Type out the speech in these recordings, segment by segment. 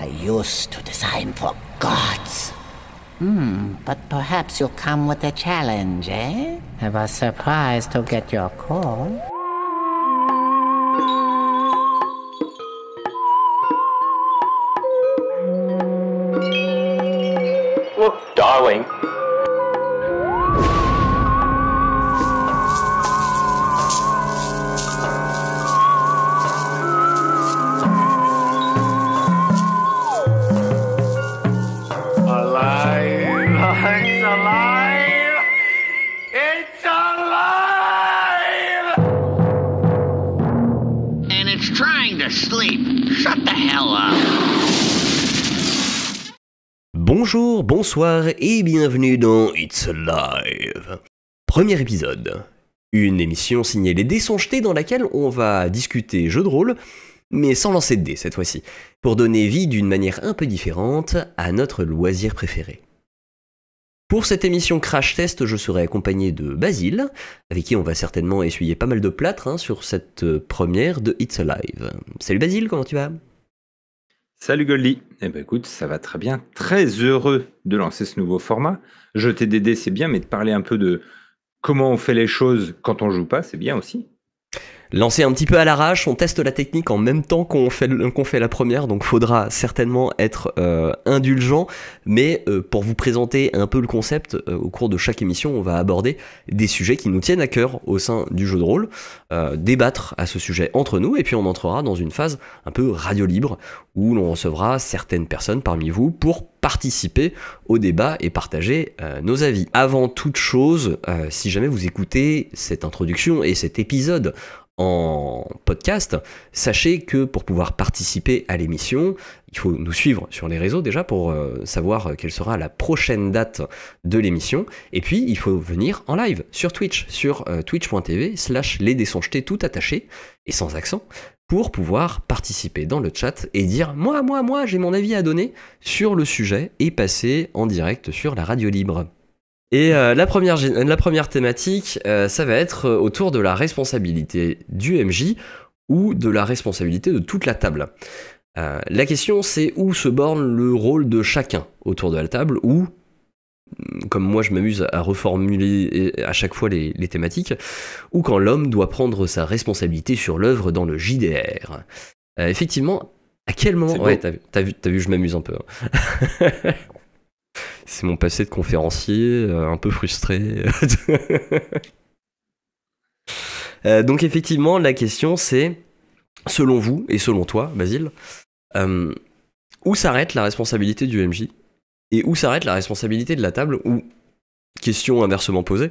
I used to design for gods. Hmm, but perhaps you'll come with a challenge, eh? Have a surprise to get your call. bonsoir et bienvenue dans It's Live. Premier épisode. Une émission signée Les Dés sont dans laquelle on va discuter jeu de rôle, mais sans lancer de dés cette fois-ci, pour donner vie d'une manière un peu différente à notre loisir préféré. Pour cette émission Crash Test, je serai accompagné de Basile, avec qui on va certainement essuyer pas mal de plâtre hein, sur cette euh, première de It's Alive. Salut Basile, comment tu vas Salut Goldie. Eh ben écoute, ça va très bien. Très heureux de lancer ce nouveau format. Jeter des dés, c'est bien, mais de parler un peu de comment on fait les choses quand on joue pas, c'est bien aussi. Lancer un petit peu à l'arrache. On teste la technique en même temps qu'on fait, la première, donc faudra certainement être euh, indulgent. Mais euh, pour vous présenter un peu le concept, euh, au cours de chaque émission, on va aborder des sujets qui nous tiennent à cœur au sein du jeu de rôle, débattre à ce sujet entre nous, et puis on entrera dans une phase un peu radio libre où l'on recevra certaines personnes parmi vous pour participer au débat et partager nos avis. Avant toute chose, si jamais vous écoutez cette introduction et cet épisode en podcast, sachez que pour pouvoir participer à l'émission, il faut nous suivre sur les réseaux déjà pour euh, savoir quelle sera la prochaine date de l'émission. Et puis, il faut venir en live sur Twitch, sur euh, twitch.tv slash les tout attachés et sans accent pour pouvoir participer dans le chat et dire moi, moi, moi, j'ai mon avis à donner sur le sujet et passer en direct sur la radio libre. Et euh, la, première, la première thématique, euh, ça va être euh, autour de la responsabilité du MJ ou de la responsabilité de toute la table. la question, c'est où se borne le rôle de chacun autour de la table ou, mm, comme moi je m'amuse à reformuler à chaque fois les, thématiques, ou quand l'homme doit prendre sa responsabilité sur l'œuvre dans le JDR. effectivement, à quel moment... Ouais, t'as vu, vu, je m'amuse un peu. Hein. c'est mon passé de conférencier, euh, un peu frustré. Euh, donc effectivement, la question c'est, selon vous et selon toi, Basile, euh, où s'arrête la responsabilité du MJ et où s'arrête la responsabilité de la table Ou, question inversement posée,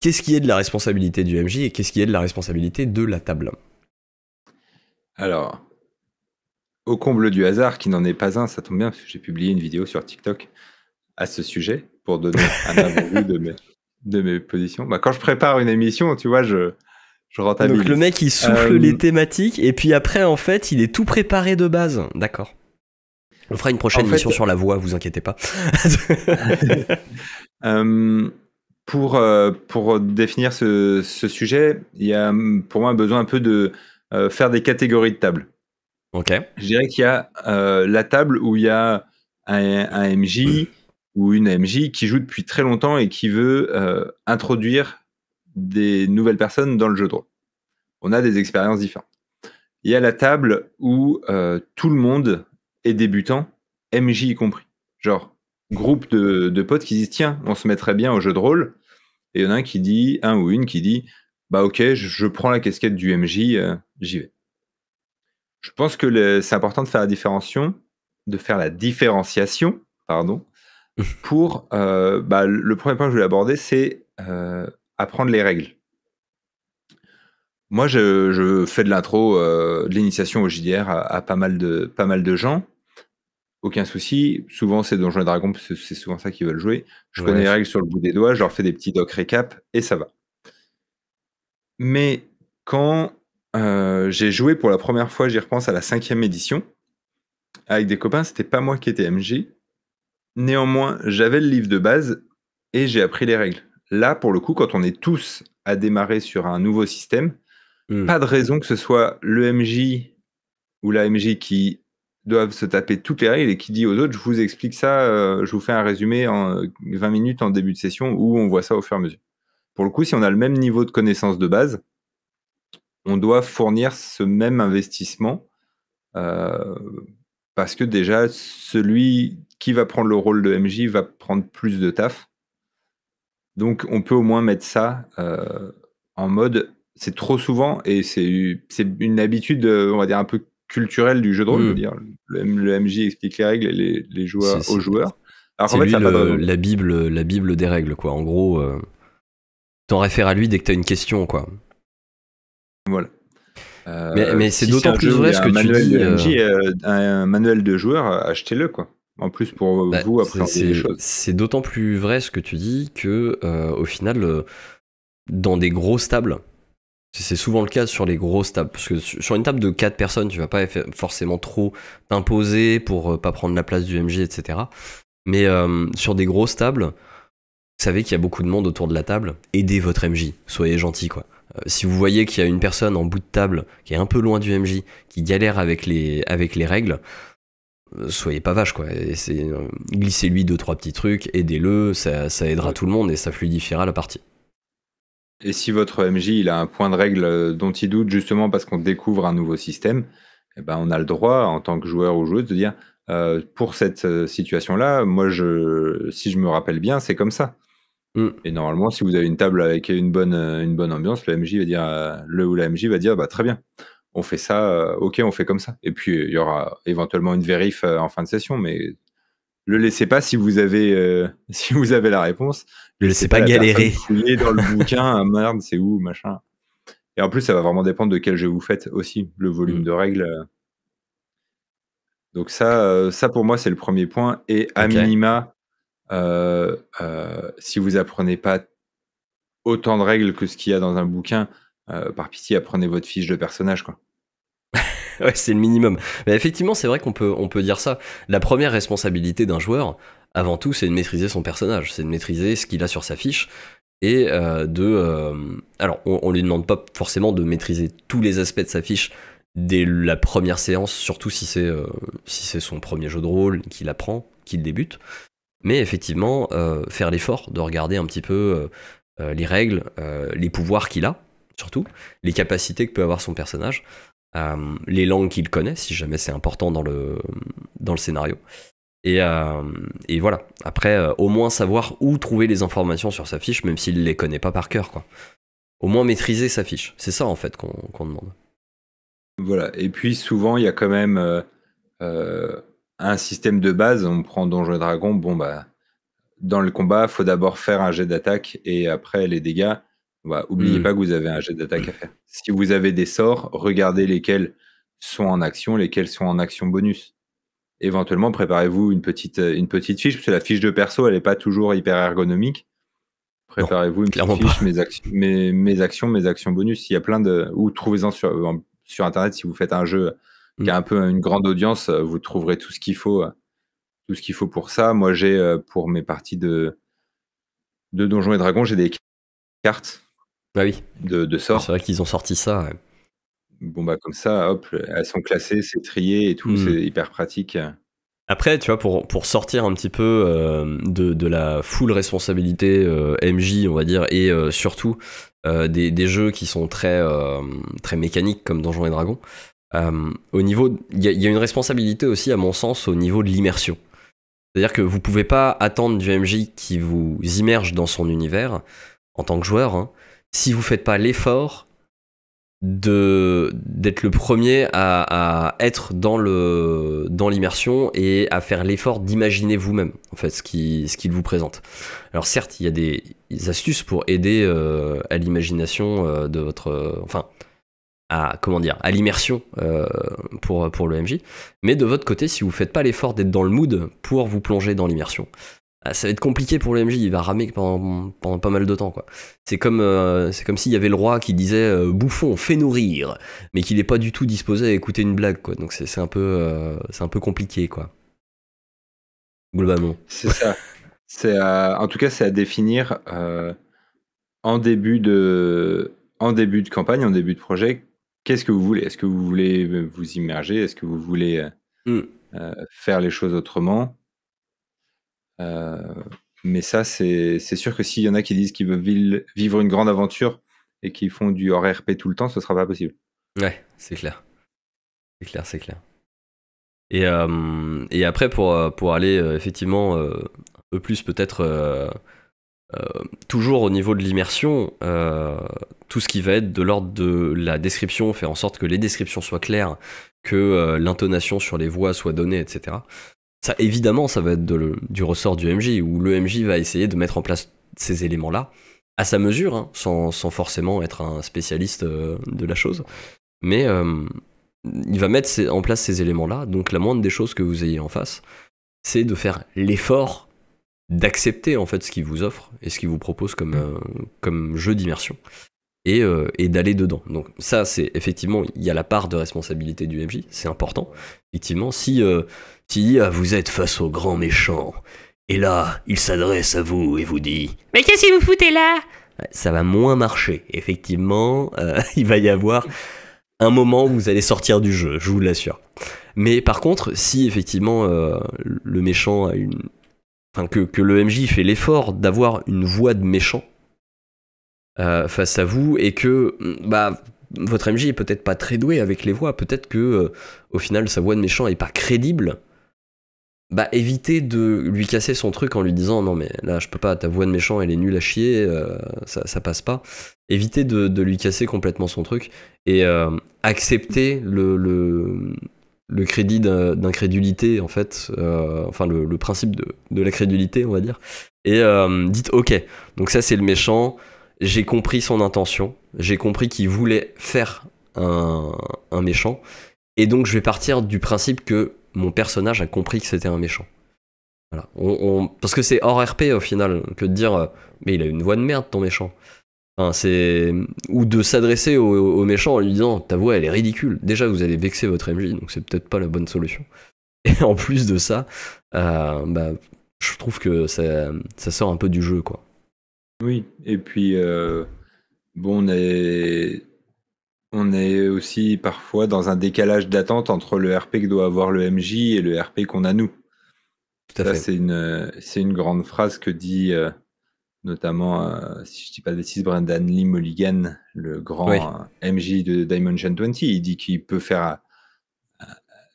qu'est-ce qui est de la responsabilité du MJ et qu'est-ce qui est de la responsabilité de la table Alors, au comble du hasard, qui n'en est pas un, ça tombe bien, parce que j'ai publié une vidéo sur TikTok à ce sujet pour donner un avant de mes, de mes positions. Bah, quand je prépare une émission, tu vois, je, je rentabilise. Donc le mec, il souffle euh, les thématiques et puis après, en fait, il est tout préparé de base. D'accord. On fera une prochaine émission sur la voix, vous inquiétez pas. Euh, pour, euh, pour définir ce, sujet, il y a pour moi besoin un peu de faire des catégories de tables. Ok. Je dirais qu'il y a la table où il y a un, un MJ, ou une MJ qui joue depuis très longtemps et qui veut euh, introduire des nouvelles personnes dans le jeu de rôle. On a des expériences différentes. Il y a la table où euh, tout le monde est débutant, MJ y compris. Genre, groupe de, potes qui disent tiens, on se mettrait bien au jeu de rôle. Et il y en a un qui dit, un ou une qui dit bah ok, je, prends la casquette du MJ, euh, j'y vais. Je pense que c'est important de faire la différenciation, de faire la différenciation, pardon, pour euh, bah, le premier point que je voulais aborder, c'est euh, apprendre les règles. Moi, je, fais de l'intro, euh, de l'initiation au JDR à, pas, mal de, pas mal de gens. Aucun souci. Souvent, c'est Donjons et Dragons, parce que c'est souvent ça qu'ils veulent jouer. Je connais les règles sur le bout des doigts, je leur fais des petits doc récap et ça va. Mais quand j'ai joué pour la première fois, j'y repense à la cinquième édition, avec des copains, c'était pas moi qui étais MJ, Néanmoins, j'avais le livre de base et j'ai appris les règles. Là, pour le coup, quand on est tous à démarrer sur un nouveau système, hmm. pas de raison que ce soit le MJ ou la MJ qui doivent se taper toutes les règles et qui dit aux autres, je vous explique ça, euh, je vous fais un résumé en 20 euh, minutes en début de session où on voit ça au fur et à mesure. Pour le coup, si on a le même niveau de connaissance de base, on doit fournir ce même investissement euh, parce que déjà, celui qui va prendre le rôle de MJ va prendre plus de taf. Donc, on peut au moins mettre ça euh, en mode. C'est trop souvent, et c'est une habitude, euh, on va dire, un peu culturelle du jeu de rôle. Hmm. Le, MJ explique les règles et les, joueurs, aux joueurs. Alors, lui la, Bible, la Bible des règles, quoi. En gros, tu euh, t'en réfères à lui dès que t'as une question, quoi. Voilà. Euh, mais, c'est d'autant plus vrai ce que tu dis. Euh, euh, un manuel de joueur, achetez-le quoi. En plus pour bah, vous après c'est, choses. C'est d'autant plus vrai ce que tu dis que au final, dans des grosses tables, c'est souvent le cas sur les grosses tables, parce que sur une table de 4 personnes, tu vas pas forcément trop t'imposer pour pas prendre la place du MJ, etc. Mais sur des grosses tables, vous savez qu'il y a beaucoup de monde autour de la table, aidez votre MJ, soyez gentil quoi. Euh, si vous voyez qu'il y a une personne en bout de table qui est un peu loin du MJ, qui galère avec les, avec les règles, euh, soyez pas vache quoi. Euh, glissez-lui deux trois petits trucs, aidez-le, ça, aidera tout le monde et ça fluidifiera la partie. Et si votre MJ il a un point de règle dont il doute justement parce qu'on découvre un nouveau système, eh ben, on a le droit en tant que joueur ou joueuse de dire pour cette situation là, moi si je me rappelle bien, c'est comme ça. Mm. Et normalement, si vous avez une table avec une bonne, euh, ambiance, le MJ va dire, euh, le ou la MJ va dire, bah très bien, on fait ça, euh, ok, on fait comme ça. Et puis il y aura éventuellement une vérif en fin de session, mais le laissez pas si vous avez, si vous avez la réponse. Le laissez pas, galérer. dans le bouquin, ah, merde, c'est où, machin. Et en plus, ça va vraiment dépendre de quel jeu vous faites aussi, le volume mm. de règles. Donc ça, ça pour moi, c'est le premier point. Et à minima, euh, euh, si vous apprenez pas autant de règles que ce qu'il y a dans un bouquin, euh, par pitié, apprenez votre fiche de personnage, quoi. ouais, c'est le minimum. Mais effectivement, c'est vrai qu'on peut, on peut dire ça. La première responsabilité d'un joueur, avant tout, c'est de maîtriser son personnage, c'est de maîtriser ce qu'il a sur sa fiche. Et de. alors, on, lui demande pas forcément de maîtriser tous les aspects de sa fiche dès la première séance, surtout si c'est si son premier jeu de rôle, qu'il apprend, qu'il débute. Mais effectivement, euh, faire l'effort de regarder un petit peu euh, euh, les règles, les pouvoirs qu'il a, surtout, les capacités que peut avoir son personnage, les langues qu'il connaît, si jamais c'est important dans le, dans le scénario. Et, voilà, après, au moins savoir où trouver les informations sur sa fiche, même s'il ne les connaît pas par cœur. Quoi. Au moins maîtriser sa fiche. C'est ça, en fait, qu'on demande. Voilà, et puis souvent, il y a quand même un système de base, on prend Donjons et dragon bon bah dans le combat, faut d'abord faire un jet d'attaque et après les dégâts. Bah, oubliez hmm. pas que vous avez un jet d'attaque à faire. Si vous avez des sorts, regardez lesquels sont en action, lesquels sont en action bonus. Éventuellement, préparez-vous une petite, euh, une petite fiche, parce que la fiche de perso, elle n'est pas toujours hyper ergonomique. Préparez-vous une petite fiche, mes, mes, mes, actions, mes actions bonus. Il y a plein de. Ou trouvez-en sur, sur Internet si vous faites un jeu il qui a mm. un peu une grande audience. Euh, vous trouverez tout ce qu'il faut, euh, tout ce qu'il faut pour ça. Moi, j'ai euh, pour mes parties de, de Donjons et Dragons, j'ai des cartes bah de, de sorts. C'est vrai qu'ils ont sorti ça. Bon, bah, comme ça, hop, elles sont classées, c'est trié et tout, mm. c'est hyper pratique. Après, tu vois, pour, pour sortir un petit peu de, la full responsabilité MJ, on va dire, et surtout des, jeux qui sont très, très mécaniques comme Donjons et Dragons, euh, au niveau, il y, a une responsabilité aussi, à mon sens, au niveau de l'immersion. C'est-à-dire que vous pouvez pas attendre du MJ qui vous immerge dans son univers en tant que joueur, hein, si vous faites pas l'effort de d'être le premier à, être dans le dans l'immersion et à faire l'effort d'imaginer vous-même en fait ce qui ce qu'il vous présente. Alors certes, il y a des astuces pour aider euh, à l'imagination euh, de votre enfin à comment dire à l'immersion euh, pour pour le MJ. Mais de votre côté, si vous faites pas l'effort d'être dans le mood pour vous plonger dans l'immersion, ah, ça va être compliqué pour le MJ. Il va ramer pendant, pas mal de temps quoi. C'est comme euh, c'est comme s'il y avait le roi qui disait euh, bouffon, fais nourrir, mais qu'il n'est pas du tout disposé à écouter une blague quoi. Donc c'est un peu c'est un peu compliqué quoi. Globalement. C'est ça. c'est en tout cas c'est à définir en début de en début de campagne, en début de projet, qu'est-ce que vous voulez Est-ce que vous voulez euh, vous immerger Est-ce que vous voulez euh, hmm. euh, faire les choses autrement Mais ça, c'est sûr que s'il y en a qui disent qu'ils veulent vivre une grande aventure et qu'ils font du hors-RP tout le temps, ce ne sera pas possible. Ouais, c'est clair. C'est clair, c'est clair. Et, après, pour, pour aller effectivement un peu plus peut-être euh, toujours au niveau de l'immersion, euh, tout ce qui va être de l'ordre de la description, faire en sorte que les descriptions soient claires, que euh, l'intonation sur les voix soit donnée, etc. Ça, évidemment, ça va être du ressort du MJ, où le MJ va essayer de mettre en place ces éléments-là, à sa mesure, hein, sans, forcément être un spécialiste de la chose. Mais il va mettre en place ces éléments-là, donc la moindre des choses que vous ayez en face, c'est de faire l'effort d'accepter en fait ce qu'il vous offre et ce qu'il vous propose comme, mm. euh, comme jeu d'immersion euh, et, d'aller dedans. Donc ça c'est effectivement il y a la part de responsabilité du MJ, c'est important. Effectivement si euh, si ah, vous êtes face au grand méchant et là il s'adresse à vous et vous dit mais qu'est-ce que vous foutez là Ça va moins marcher. Effectivement il va y avoir un moment où vous allez sortir du jeu, je vous l'assure. Mais par contre, si effectivement le méchant a une, que, le MJ fait l'effort d'avoir une voix de méchant euh, face à vous et que mm, bah votre MJ est peut-être pas très doué avec les voix, peut-être que euh, au final sa voix de méchant est pas crédible. Bah évitez de lui casser son truc en lui disant non mais là je peux pas, ta voix de méchant elle est nulle à chier, euh, ça, ça, passe pas. Évitez de, lui casser complètement son truc et acceptez le, le, le crédit d'incrédulité, en fait, euh, enfin le, principe de, la crédulité, on va dire, et euh, dites ok, donc ça c'est le méchant, j'ai compris son intention, j'ai compris qu'il voulait faire un, méchant, et donc je vais partir du principe que mon personnage a compris que c'était un méchant. parce que c'est hors RP au final que de dire euh, mais il a une voix de merde ton méchant c'est ou de s'adresser au, au, méchant en lui disant ta voix elle est ridicule. Déjà vous allez vexer votre MJ donc c'est peut-être pas la bonne solution. Et en plus de ça, euh, bah, je trouve que ça, sort un peu du jeu quoi. Oui et puis euh, bon on est on est aussi parfois dans un décalage d'attente entre le RP que doit avoir le MJ et le RP qu'on a nous. Tout à ça, C'est une c'est une grande phrase que dit euh, notamment, euh, si je ne dis pas de bêtises, Brendan Lee Mulligan, le grand euh, MJ de Dimension 20. Il dit qu'il peut faire euh,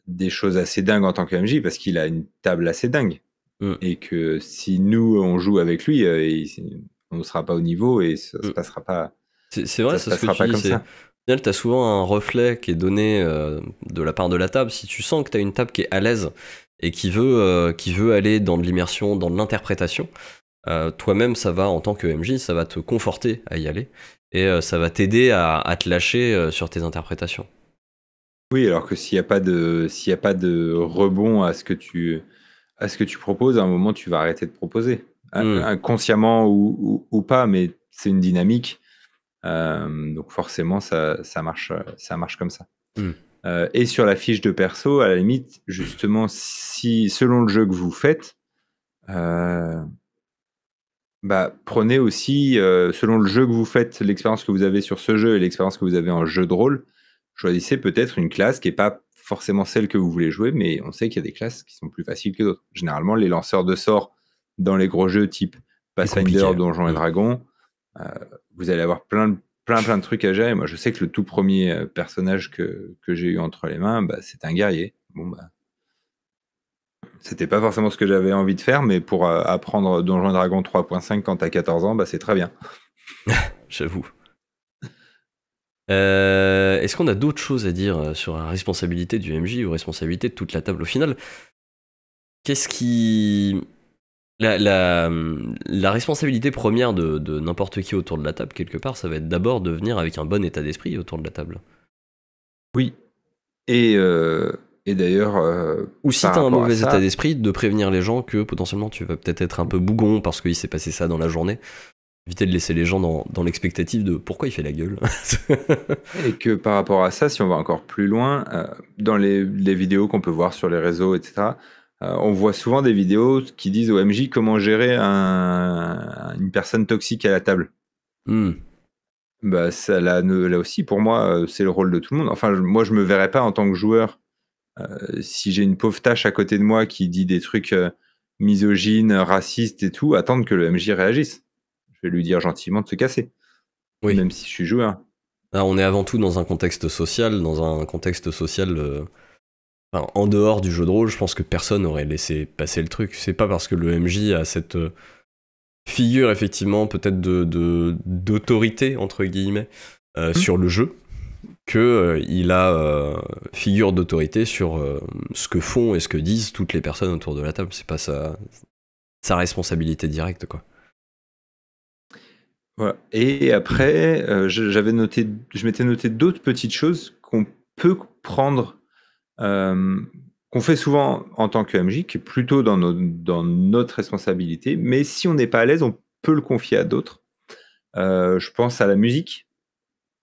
des choses assez dingues en tant que MJ parce qu'il a une table assez dingue. Mm. Et que si nous, on joue avec lui, on ne sera pas au niveau et ça ne se mm. passera pas. C'est vrai, ça, se ce pas ça tu as souvent un reflet qui est donné de la part de la table. Si tu sens que tu as une table qui est à l'aise et qui veut, qui veut aller dans de l'immersion, dans de l'interprétation, euh, toi-même, ça va, en tant que MJ, ça va te conforter à y aller et euh, ça va t'aider à, te lâcher euh, sur tes interprétations. Oui, alors que s'il n'y a pas de rebond à ce que tu à ce que tu proposes, à un moment tu vas arrêter de proposer, hmm. inconsciemment ou, pas, mais c'est une dynamique. donc forcément, ça, marche ça marche comme ça. Hmm. et sur la fiche de perso, à la limite, justement, si selon le jeu que vous faites, bah, prenez aussi, euh, selon le jeu que vous faites, l'expérience que vous avez sur ce jeu et l'expérience que vous avez en jeu de rôle, choisissez peut-être une classe qui n'est pas forcément celle que vous voulez jouer, mais on sait qu'il y a des classes qui sont plus faciles que d'autres. Généralement, les lanceurs de sorts dans les gros jeux type Pathfinder, Donjons et Dragons, euh, vous allez avoir plein de plein plein de trucs à gérer. Moi, je sais que le tout premier euh, personnage que, j'ai eu entre les mains, bah, c'est un guerrier. Bon, bah, c'était pas forcément ce que j'avais envie de faire, mais pour euh, apprendre Donjons Dragon 3.5 quand t'as 14 ans, bah c'est très bien. J'avoue. Euh, est-ce qu'on a d'autres choses à dire euh, sur la responsabilité du MJ ou responsabilité de toute la table au final Qu'est-ce qui. La, la, responsabilité première de, n'importe qui autour de la table, quelque part, ça va être d'abord de venir avec un bon état d'esprit autour de la table. Oui. Et d'ailleurs, euh, ou si as un mauvais état d'esprit, de prévenir les gens que potentiellement tu vas peut-être être un peu bougon parce qu'il s'est passé ça dans la journée. Éviter de laisser les gens dans, l'expectative de pourquoi il fait la gueule. et que par rapport à ça, si on va encore plus loin, euh, dans les, vidéos qu'on peut voir sur les réseaux, etc., euh, on voit souvent des vidéos qui disent au MJ comment gérer une personne toxique à la table. Hmm. Bah, ça, là, là, aussi, pour moi, c'est le rôle de tout le monde. Enfin, moi, je me verrais pas en tant que joueur euh, si j'ai une pauvre tâche à côté de moi qui dit des trucs euh, misogynes, racistes et tout, attendre que le MJ réagisse. Je vais lui dire gentiment de se casser. Oui. Même si je suis joueur. Ah, on est avant tout dans un contexte social, dans un contexte social euh, en dehors du jeu de rôle, je pense que personne n'aurait laissé passer le truc. C'est pas parce que le MJ a cette figure effectivement peut-être de d'autorité entre guillemets hmm. sur le jeu qu'il euh, a euh, figure d'autorité sur euh, ce que font et ce que disent toutes les personnes autour de la table. C'est pas sa, sa responsabilité directe, quoi. Et après, j'avais noté, je m'étais noté d'autres petites choses qu'on peut prendre, qu'on fait souvent en tant que MJ, qui est plutôt dans, notre responsabilité, mais si on n'est pas à l'aise, on peut le confier à d'autres. je pense à la musique.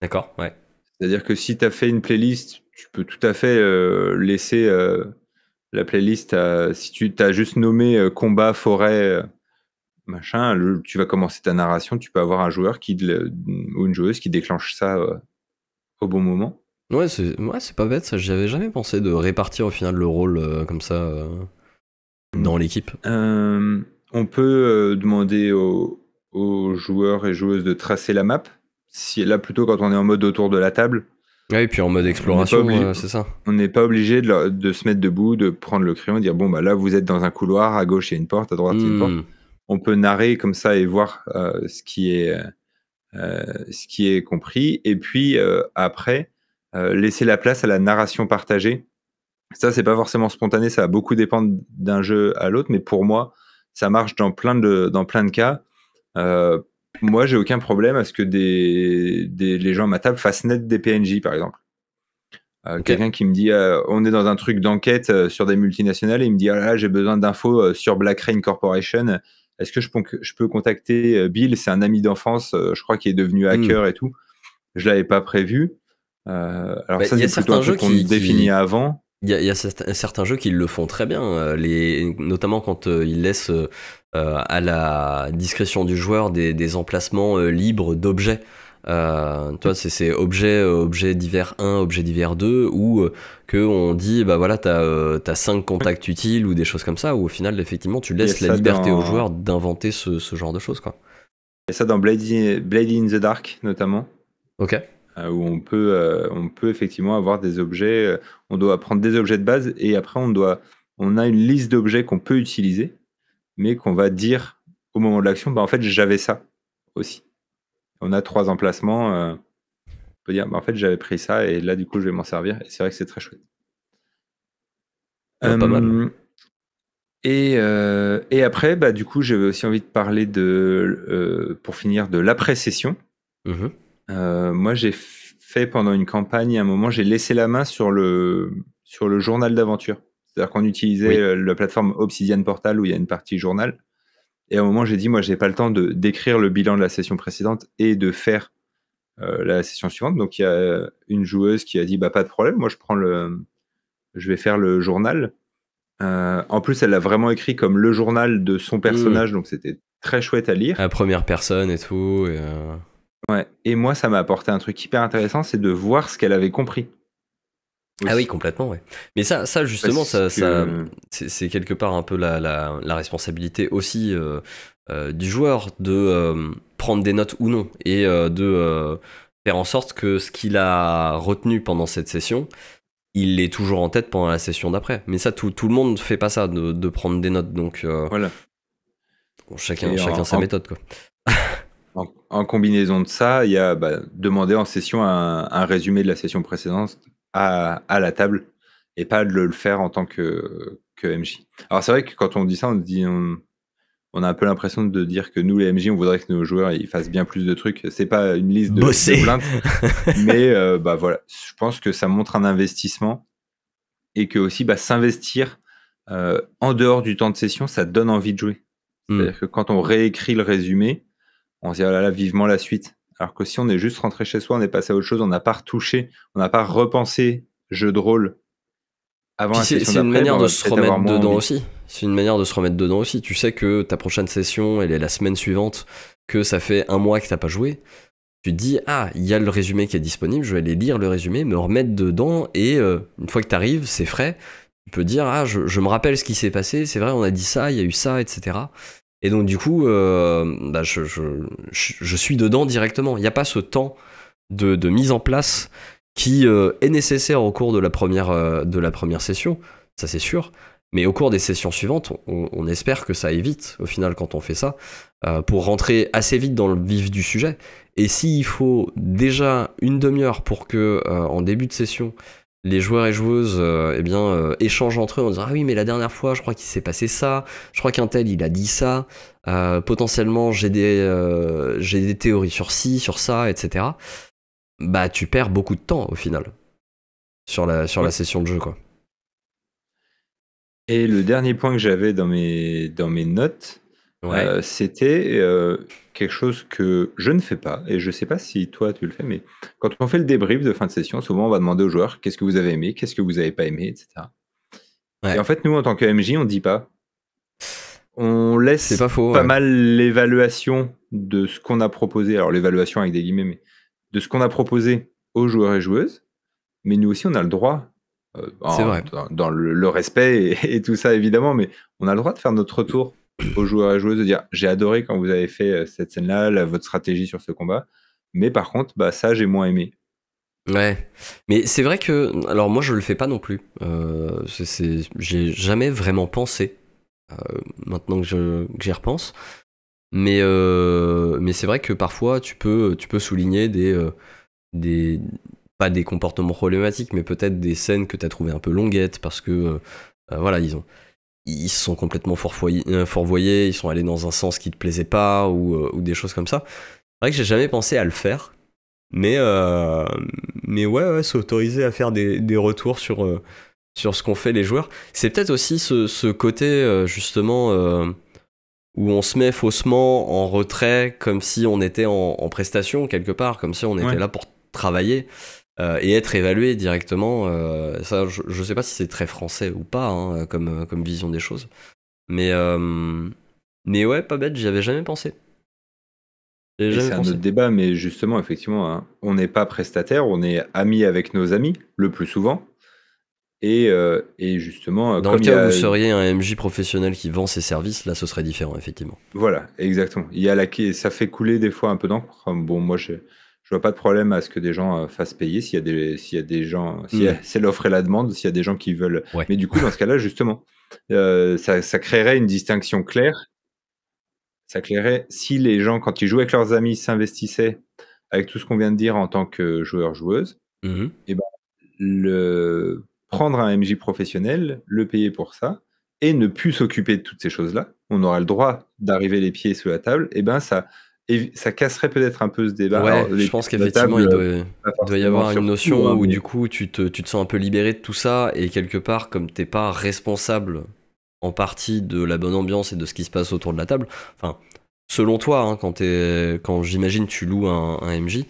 D'accord, ouais. C'est-à-dire que si tu as fait une playlist, tu peux tout à fait euh, laisser euh, la playlist, si tu as juste nommé euh, combat, forêt, machin, tu vas commencer ta narration, tu peux avoir un joueur qui, ou une joueuse qui déclenche ça au bon moment. Ouais, c'est pas bête, ça. J'avais jamais pensé de répartir au final le rôle comme ça hmm. dans l'équipe. on peut demander aux joueurs et joueuses de tracer la map si, là, plutôt quand on est en mode autour de la table. et puis en mode exploration, euh, On n'est pas obligé de, se mettre debout, de prendre le crayon, de dire bon, bah là, vous êtes dans un couloir, à gauche, il y a une porte, à droite, il y a une hmm. porte. On peut narrer comme ça et voir euh, ce, qui est, euh, ce qui est compris. Et puis après, laisser la place à la narration partagée. Ça, c'est pas forcément spontané, ça va beaucoup dépendre d'un jeu à l'autre, mais pour moi, ça marche dans plein de, dans plein de cas. Moi, j'ai aucun problème à ce que des, des, les gens à ma table fassent net des PNJ, par exemple. Euh, quelqu'un qui me dit, euh, on est dans un truc d'enquête euh, sur des multinationales, et il me dit, ah là, j'ai besoin d'infos sur Black Rain Corporation. Est-ce que je, je peux, contacter Bill C'est un ami d'enfance, je crois, qui est devenu hmm. hacker et tout. Je l'avais pas prévu. alors bah, ça, c'est plutôt un truc qu'on définit avant. Il y a, certains jeux qui le font très bien, euh, les, notamment quand euh, ils laissent euh, à la discrétion du joueur des, emplacements libres d'objets. toi, c'est objet, objet divers 1, objet divers 2, ou que on dit, bah voilà, t'as as 5 contacts utiles ou des choses comme ça, ou au final, effectivement, tu laisses la liberté au joueur d'inventer ce, genre de choses. Quoi. Et ça dans Blade Blade in the Dark, notamment. Ok. Euh, où on peut, euh, on peut effectivement avoir des objets, euh, on doit prendre des objets de base et après on doit, on a une liste d'objets qu'on peut utiliser, mais qu'on va dire au moment de l'action, bah, en fait j'avais ça aussi. On a trois emplacements, on peut dire, bah, en fait j'avais pris ça et là du coup je vais m'en servir. Et c'est vrai que c'est très chouette. Et, après, bah, du coup, j'avais aussi envie de parler de, pour finir, de l'après-session. Mhm. Euh, moi, j'ai fait pendant une campagne, à un moment, j'ai laissé la main sur le, sur le journal d'aventure. C'est-à-dire qu'on utilisait euh, la plateforme Obsidian Portal où il y a une partie journal. Et à un moment, j'ai dit, moi, j'ai pas le temps d'écrire le bilan de la session précédente et de faire euh, la session suivante. Donc, il y a une joueuse qui a dit, bah, pas de problème, moi, je prends le, je vais faire le journal. en plus, elle l'a vraiment écrit comme le journal de son mmh. personnage, donc c'était très chouette à lire. La première personne et tout. Ouais. Et moi, ça m'a apporté un truc hyper intéressant, c'est de voir ce qu'elle avait compris. Ah oui, complètement, ouais. Mais ça, ça justement, ça, c'est quelque part un peu la, responsabilité aussi euh, euh, du joueur de euh, prendre des notes ou non et de faire en sorte que ce qu'il a retenu pendant cette session, il est toujours en tête pendant la session d'après. Mais ça, tout, le monde ne fait pas ça, de, prendre des notes. Donc, voilà. chacun, chacun sa méthode, quoi. En, combinaison de ça, il y a bah, demander en session un, résumé de la session précédente à, la table et pas de le faire en tant que, que MJ. Alors c'est vrai que quand on dit ça, on dit on, a un peu l'impression de dire que nous les MJ, on voudrait que nos joueurs ils fassent bien plus de trucs. C'est pas une liste de, plaintes, mais euh, bah voilà, je pense que ça montre un investissement et que aussi bah, s'investir euh, en dehors du temps de session, ça donne envie de jouer. Hmm. C'est-à-dire que quand on réécrit le résumé, on se dit, oh là là, vivement la suite. Alors que si on est juste rentré chez soi, on est passé à autre chose, on n'a pas retouché, on n'a pas repensé jeu de rôle avant C'est une manière ben, de se remettre dedans aussi. C'est une manière de se remettre dedans aussi. Tu sais que ta prochaine session, elle est la semaine suivante, que ça fait un mois que t'as pas joué. Tu te dis, ah, il y a le résumé qui est disponible, je vais aller lire le résumé, me remettre dedans, et euh, une fois que tu arrives, c'est frais, tu peux dire, ah, je, je me rappelle ce qui s'est passé, c'est vrai, on a dit ça, il y a eu ça, etc. Et donc, du coup, euh, bah, je, suis dedans directement. Il n'y a pas ce temps de, mise en place qui euh, est nécessaire au cours de la première, euh, de la première session, ça c'est sûr. Mais au cours des sessions suivantes, on, on, espère que ça évite, au final, quand on fait ça, pour rentrer assez vite dans le vif du sujet. Et s'il faut déjà une demi-heure pour que, en début de session, les joueurs et joueuses euh, eh bien, euh, échangent entre eux en disant Ah oui, mais la dernière fois, je crois qu'il s'est passé ça, je crois qu'un tel, il a dit ça, euh, potentiellement, j'ai des, théories sur ci, sur ça, etc. Bah, tu perds beaucoup de temps au final sur la, session de jeu. quoi. Et le dernier point que j'avais dans mes notes, euh, c'était euh, quelque chose que je ne fais pas, et je ne sais pas si toi tu le fais, mais quand on fait le débrief de fin de session, souvent on va demander aux joueurs qu'est-ce que vous avez aimé, qu'est-ce que vous n'avez pas aimé, etc. Et en fait, nous, en tant que MJ, on ne dit pas. On laisse pas, mal l'évaluation de ce qu'on a proposé, alors l'évaluation avec des guillemets, mais de ce qu'on a proposé aux joueurs et joueuses, mais nous aussi, on a le droit euh, dans, le, respect et, et, tout ça évidemment, mais on a le droit de faire notre retour aux joueurs et joueuses de dire j'ai adoré quand vous avez fait euh, cette scène-là, votre stratégie sur ce combat, mais par contre, bah, ça, j'ai moins aimé. Ouais, mais c'est vrai que, alors moi je le fais pas non plus. Euh, j'ai jamais vraiment pensé. Euh, maintenant que j'y repense, mais mais c'est vrai que parfois tu peux tu peux souligner des des pas des comportements problématiques, mais peut-être des scènes que tu as trouvé un peu longuettes parce que voilà disons ils se sont complètement euh, fourvoyés, ils sont allés dans un sens qui te plaisait pas euh, ou, des choses comme ça. C'est vrai que j'ai jamais pensé à le faire, mais, euh, mais ouais, s'autoriser à faire des, des retours sur, sur ce qu'ont fait les joueurs. C'est peut-être aussi ce, ce côté justement où on se met faussement en retrait comme si on était en, prestation quelque part, comme si on était là pour travailler. Euh, et être évalué directement. Euh, ça, je, ne sais pas si c'est très français ou pas hein, comme, euh, comme vision des choses, mais mais ouais, pas bête. J'y avais jamais pensé. C'est un autre débat, mais justement, effectivement, hein, on n'est pas prestataire, on est ami avec nos amis le plus souvent. Et, justement, dans le cas où vous seriez un MJ professionnel qui vend ses services, là, ce serait différent, effectivement. Voilà, exactement. Il y a la... ça fait couler des fois un peu d'encre. Bon, moi, je je vois pas de problème à ce que des gens euh, fassent payer s'il y a des s'il y a des gens si hmm. c'est l'offre et la demande s'il y a des gens qui veulent mais du coup dans ce cas-là justement euh, ça, créerait une distinction claire ça créerait si les gens quand ils jouaient avec leurs amis s'investissaient avec tout ce qu'on vient de dire en tant que joueur joueuse mmh et eh ben le prendre un MJ professionnel le payer pour ça et ne plus s'occuper de toutes ces choses là on aura le droit d'arriver les pieds sous la table et eh ben ça et ça casserait peut-être un peu ce débat. je pense qu'effectivement, euh, il doit, y avoir une notion hein, où du coup, tu te, sens un peu libéré de tout ça, et quelque part, comme t'es pas responsable en partie de la bonne ambiance et de ce qui se passe autour de la table, enfin, selon toi, hein, quand, quand j'imagine tu loues un, MJ,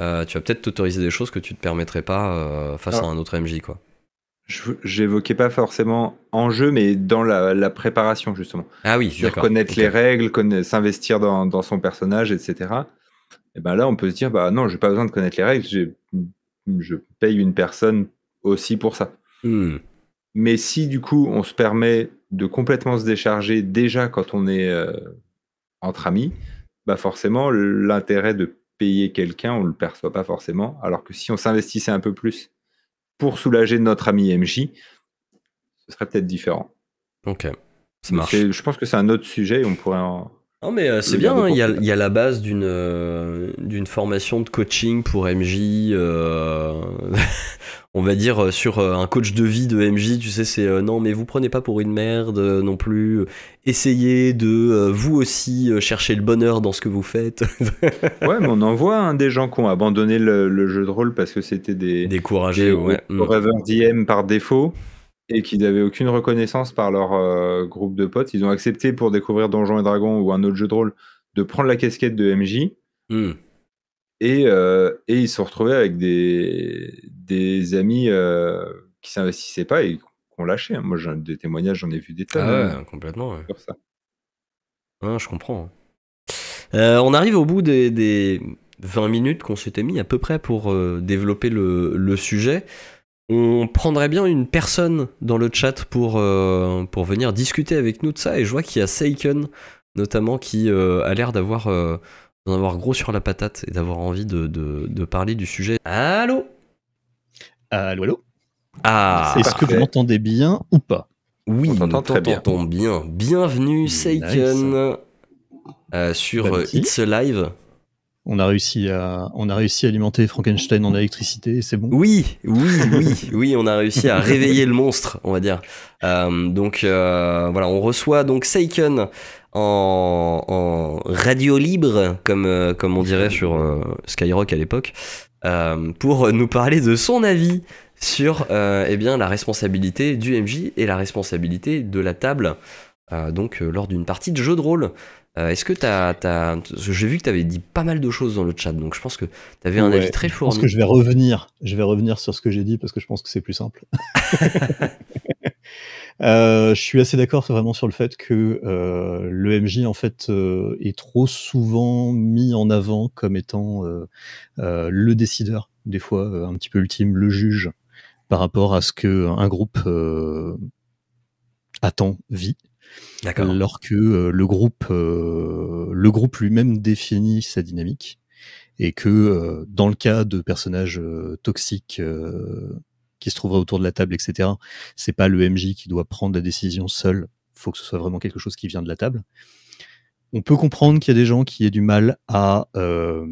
euh, tu vas peut-être t'autoriser des choses que tu te permettrais pas euh, face à un autre MJ, quoi. J'évoquais pas forcément en jeu, mais dans la, préparation, justement. Ah oui, Sur connaître les règles, s'investir dans, son personnage, etc. Et ben là, on peut se dire, bah non, j'ai pas besoin de connaître les règles, je paye une personne aussi pour ça. Hmm. Mais si du coup, on se permet de complètement se décharger déjà quand on est euh, entre amis, bah forcément, l'intérêt de payer quelqu'un, on le perçoit pas forcément. Alors que si on s'investissait un peu plus pour soulager notre ami MJ, ce serait peut-être différent. Ok, ça marche. Je pense que c'est un autre sujet on pourrait Non mais euh, c'est bien, hein, il y, a la base euh, d'une formation de coaching pour MJ. Euh, on va dire, euh, sur euh, un coach de vie de MJ, tu sais, c'est euh, non, mais vous prenez pas pour une merde non plus. Essayez de vous aussi chercher le bonheur dans ce que vous faites. ouais, mais on en voit hein, des gens qui ont abandonné le, jeu de rôle parce que c'était des. Découragés, ouais. DM mm. par défaut et qui n'avaient aucune reconnaissance par leur groupe de potes. Ils ont accepté pour découvrir Donjons et Dragons ou un autre jeu de rôle de prendre la casquette de MJ. Mm. Et, et, ils se sont retrouvés avec des, des amis euh, qui s'investissaient pas et qu'on lâchait. Hein. Moi, j'ai des témoignages, j'en ai vu des tas. Ah ouais, complètement. ça. je comprends. Hein. Euh, on arrive au bout des, 20 minutes qu'on s'était mis à peu près pour euh, développer le, sujet. On prendrait bien une personne dans le chat pour, pour venir discuter avec nous de ça. Et je vois qu'il y a Seiken, notamment, qui a l'air d'avoir d'en avoir gros sur la patate et d'avoir envie de, de parler du sujet. Allô Allô, allô Ah Est-ce que vous m'entendez bien ou pas Oui, on t'entend bien. Bienvenue, Seiken, euh, sur bah, It's Live. On a réussi à, on a réussi à alimenter Frankenstein en électricité, c'est bon. Oui, oui, oui, oui, on a réussi à réveiller le monstre, on va dire. Euh, donc euh, voilà, on reçoit donc Seiken en, radio libre, comme comme on dirait sur Skyrock à l'époque. Euh, pour nous parler de son avis sur euh, eh bien, la responsabilité du MJ et la responsabilité de la table, euh, donc euh, lors d'une partie de jeu de rôle. Est-ce que tu J'ai vu que tu avais dit pas mal de choses dans le chat, donc je pense que tu avais un avis très fort Je pense que je vais revenir, je vais revenir sur ce que j'ai dit parce que je pense que c'est plus simple. Euh, je suis assez d'accord vraiment sur le fait que euh, le MJ en fait euh, est trop souvent mis en avant comme étant euh, euh, le décideur, des fois un petit peu ultime, le juge, par rapport à ce que un groupe attend, vit. Alors que le groupe, le groupe lui-même définit sa dynamique et que dans le cas de personnages toxiques qui se trouvera autour de la table, etc. C'est pas le MJ qui doit prendre la décision seul. il Faut que ce soit vraiment quelque chose qui vient de la table. On peut comprendre qu'il y a des gens qui aient du mal à euh,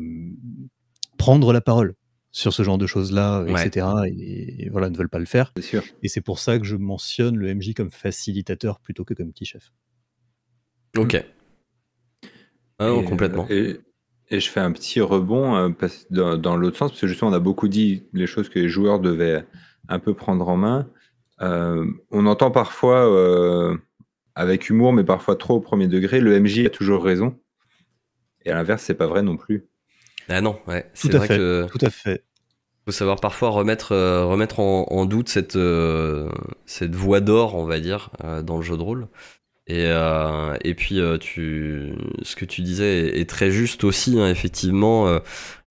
prendre la parole sur ce genre de choses-là, etc. Et, voilà, ne veulent pas le faire. Sûr. Et c'est pour ça que je mentionne le MJ comme facilitateur plutôt que comme petit chef. Ok. Ah euh, complètement. Et, je fais un petit rebond euh, dans l'autre sens, parce que justement, on a beaucoup dit les choses que les joueurs devaient, un peu prendre en main. Euh, on entend parfois, euh, avec humour, mais parfois trop au premier degré, le MJ a toujours raison. Et à l'inverse, c'est pas vrai non plus. Ah non, ouais. Tout à fait. Tout à fait. Il faut savoir parfois remettre, euh, remettre en, doute cette, cette voie d'or, on va dire, dans le jeu de rôle. Et, euh, et puis, euh, tu, ce que tu disais est, très juste aussi, hein, effectivement, euh,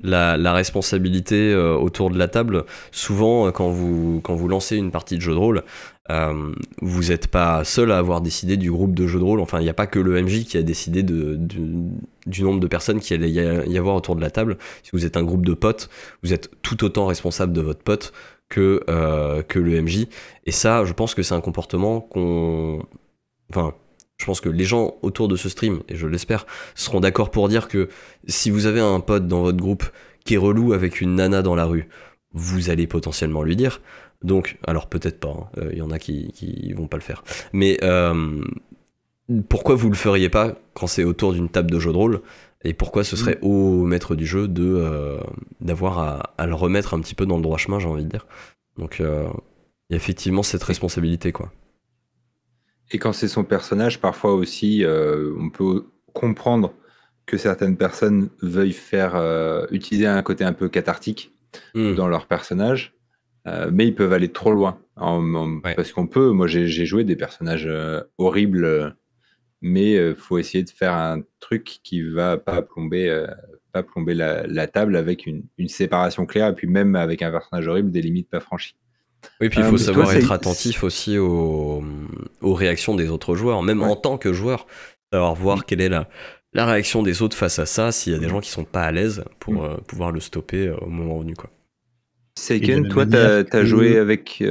la, la, responsabilité autour de la table. Souvent, quand vous, quand vous lancez une partie de jeu de rôle, vous n'êtes pas seul à avoir décidé du groupe de jeu de rôle. Enfin, il n'y a pas que le MJ qui a décidé de, de, du nombre de personnes qui allait y avoir autour de la table. Si vous êtes un groupe de potes, vous êtes tout autant responsable de votre pote que, que le MJ. Et ça, je pense que c'est un comportement qu'on... Enfin, je pense que les gens autour de ce stream, et je l'espère, seront d'accord pour dire que si vous avez un pote dans votre groupe qui est relou avec une nana dans la rue, vous allez potentiellement lui dire. Donc, alors peut-être pas, il hein. euh, y en a qui, qui vont pas le faire. Mais euh, pourquoi vous le feriez pas quand c'est autour d'une table de jeu de rôle Et pourquoi ce serait au maître du jeu de euh, d'avoir à, à, le remettre un petit peu dans le droit chemin, j'ai envie de dire. Donc, il y a effectivement cette responsabilité, quoi. Et quand c'est son personnage, parfois aussi, euh, on peut comprendre que certaines personnes veuillent faire euh, utiliser un côté un peu cathartique hmm. dans leur personnage, euh, mais ils peuvent aller trop loin. Parce qu'on peut, moi j'ai joué des personnages horribles, mais faut essayer de faire un truc qui va pas plomber, pas plomber la, table avec une séparation claire, et puis même avec un personnage horrible, des limites pas franchies. Oui, puis il faut euh, savoir être attentif aussi aux, réactions des autres joueurs, même en tant que joueur, savoir voir mm. quelle est la, réaction des autres face à ça, s'il y a des mm. gens qui sont pas à l'aise pour mm. euh, pouvoir le stopper euh, au moment venu. Quoi. Seiken, toi, tu as, joué avec,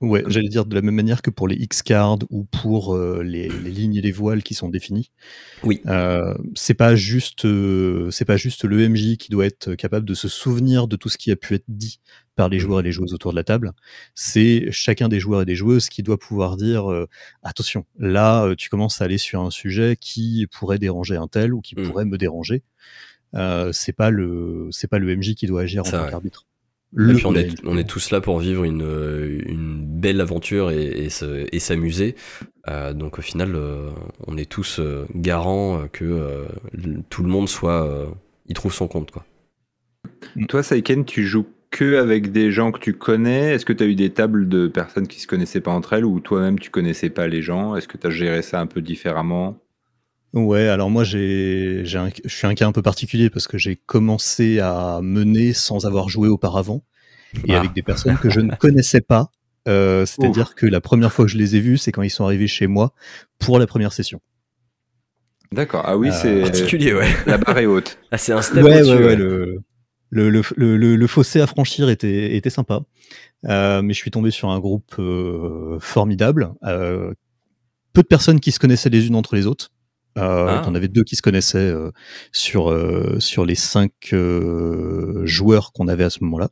Ouais, hum. j'allais dire de la même manière que pour les X-cards ou pour euh, les, lignes et les voiles qui sont définies. Oui. Euh, c'est pas juste, euh, c'est pas juste le qui doit être capable de se souvenir de tout ce qui a pu être dit par les hum. joueurs et les joueuses autour de la table. C'est chacun des joueurs et des joueuses qui doit pouvoir dire euh, attention, là, tu commences à aller sur un sujet qui pourrait déranger un tel ou qui hum. pourrait me déranger. c'est pas le, c'est pas le qui doit agir en tant qu'arbitre on, est, tous là pour vivre une, euh, belle aventure et, s'amuser. Euh, donc au final, euh, on est tous garants que tout le monde soit, y trouve son compte. Quoi. Mm. Toi, Saiken, tu joues que avec des gens que tu connais. Est-ce que tu as eu des tables de personnes qui se connaissaient pas entre elles ou toi-même tu connaissais pas les gens Est-ce que tu as géré ça un peu différemment Ouais, alors moi j'ai, je suis un cas un peu particulier parce que j'ai commencé à mener sans avoir joué auparavant et ah. avec des personnes que je ne connaissais pas. Euh, c'est-à-dire que la première fois que je les ai vus, c'est quand ils sont arrivés chez moi pour la première session. D'accord. Ah oui, euh, c'est particulier, ouais. La barre est haute. Ah, c'est un ouais, ouais, ouais. Le, fossé à franchir était, était sympa, euh, mais je suis tombé sur un groupe formidable. peu de personnes qui se connaissaient les unes entre les autres. Euh, On avait deux qui se connaissaient euh, sur, euh, sur les cinq euh, joueurs qu'on avait à ce moment-là,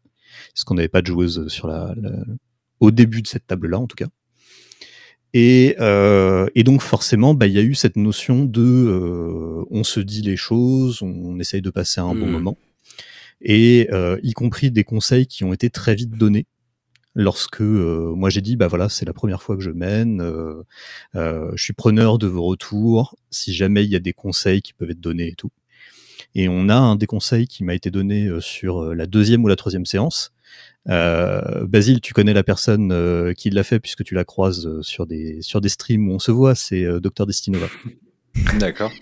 parce qu'on n'avait pas de joueuse sur la, au début de cette table-là, en tout cas. Et, et donc forcément, bah, il y a eu cette notion de on se dit les choses, on, essaye de passer un bon mmh. moment, et y compris des conseils qui ont été très vite donnés lorsque euh, moi j'ai dit bah voilà c'est la première fois que je mène, euh, euh, je suis preneur de vos retours, si jamais il y a des conseils qui peuvent être donnés et tout. Et on a un des conseils qui m'a été donné sur la deuxième ou la troisième séance. Basile, tu connais la personne qui l'a fait puisque tu la croises sur des sur des streams où on se voit, c'est Dr Destinova. D'accord.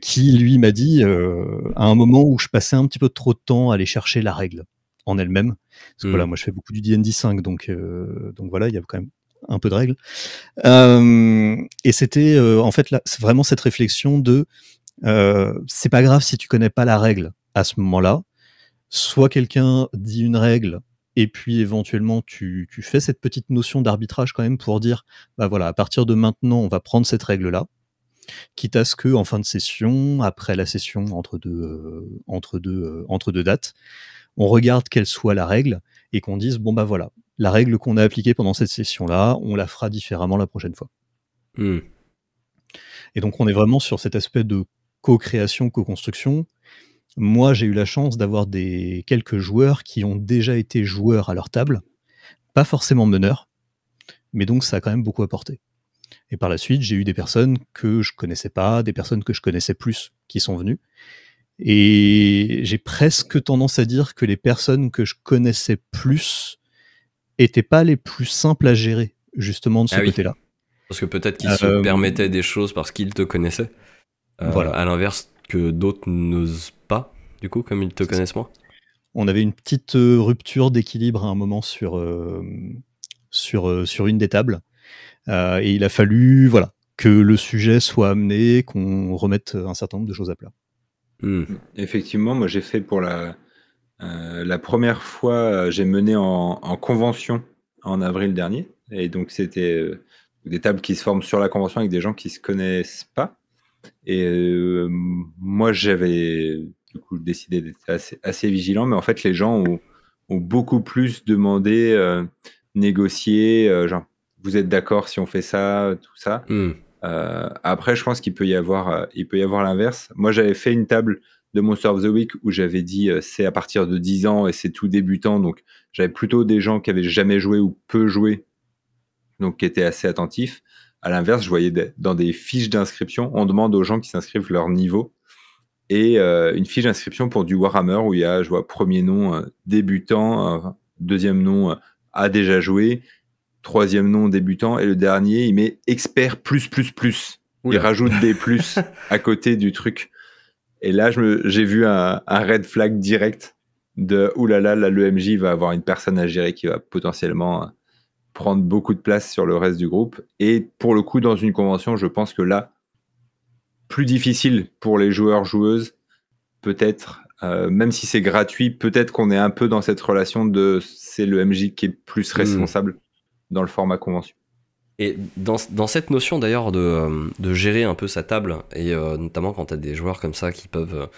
qui lui m'a dit à un moment où je passais un petit peu trop de temps à aller chercher la règle en elle-même. Parce que hmm. moi je fais beaucoup du D&D 5, donc, euh, donc voilà, il y a quand même un peu de règles. Euh, et c'était euh, en fait là, vraiment cette réflexion de c'est pas grave si tu connais pas la règle à ce moment-là. Soit quelqu'un dit une règle et puis éventuellement tu, tu fais cette petite notion d'arbitrage quand même pour dire bah voilà à partir de maintenant on va prendre cette règle là quitte à ce que en fin de session, après la session entre deux, entre deux, entre deux dates, on regarde quelle soit la règle et qu'on dise, bon, bah voilà, la règle qu'on a appliquée pendant cette session-là, on la fera différemment la prochaine fois. Hmm. Et donc, on est vraiment sur cet aspect de co-création, co-construction. Moi, j'ai eu la chance d'avoir des quelques joueurs qui ont déjà été joueurs à leur table, pas forcément meneurs, mais donc ça a quand même beaucoup apporté. Et par la suite, j'ai eu des personnes que je connaissais pas, des personnes que je connaissais plus qui sont venues. Et j'ai presque tendance à dire que les personnes que je connaissais plus étaient pas les plus simples à gérer, justement, de ce ah côté-là. Parce que peut-être qu'ils se euh, permettaient des choses parce qu'ils te connaissaient. Euh, voilà. À l'inverse que d'autres n'osent pas, du coup, comme ils te connaissent moins. On avait une petite euh, rupture d'équilibre à un moment sur, sur, sur une des tables. et il a fallu, voilà, que le sujet soit amené, qu'on remette un certain nombre de choses à plat. Hmm. Effectivement, moi j'ai fait pour la, euh, première fois, euh, j'ai mené en, convention en avril dernier. Et donc c'était euh, des tables qui se forment sur la convention avec des gens qui ne se connaissent pas. Et moi j'avais du coup décidé d'être assez, vigilant, mais en fait les gens ont, beaucoup plus demandé, négocié, genre vous êtes d'accord si on fait ça, tout ça. Hmm. Euh, après, je pense qu'il peut y avoir, euh, il peut y avoir l'inverse. Moi, j'avais fait une table de Monster of the Week où j'avais dit euh, c'est à partir de 10 ans et c'est tout débutant. Donc, j'avais plutôt des gens qui avaient jamais joué ou peu joué, donc qui étaient assez attentifs. À l'inverse, je voyais dans des fiches d'inscription, on demande aux gens qui s'inscrivent leur niveau et une fiche d'inscription pour du Warhammer où il y a, je vois, premier nom débutant, deuxième nom a déjà joué troisième nom débutant, et le dernier, il met expert plus plus plus. Il rajoute des plus à côté du truc. Et là, j'ai vu un, red flag direct de oulala, là, là, l'EMJ va avoir une personne à gérer qui va potentiellement prendre beaucoup de place sur le reste du groupe. Et pour le coup, dans une convention, je pense que là, plus difficile pour les joueurs joueuses, peut-être, euh, même si c'est gratuit, peut-être qu'on est un peu dans cette relation de c'est le qui est plus hmm. responsable dans le format convention. Et dans, cette notion d'ailleurs euh, de, gérer un peu sa table, et euh, notamment quand tu as des joueurs comme ça qui peuvent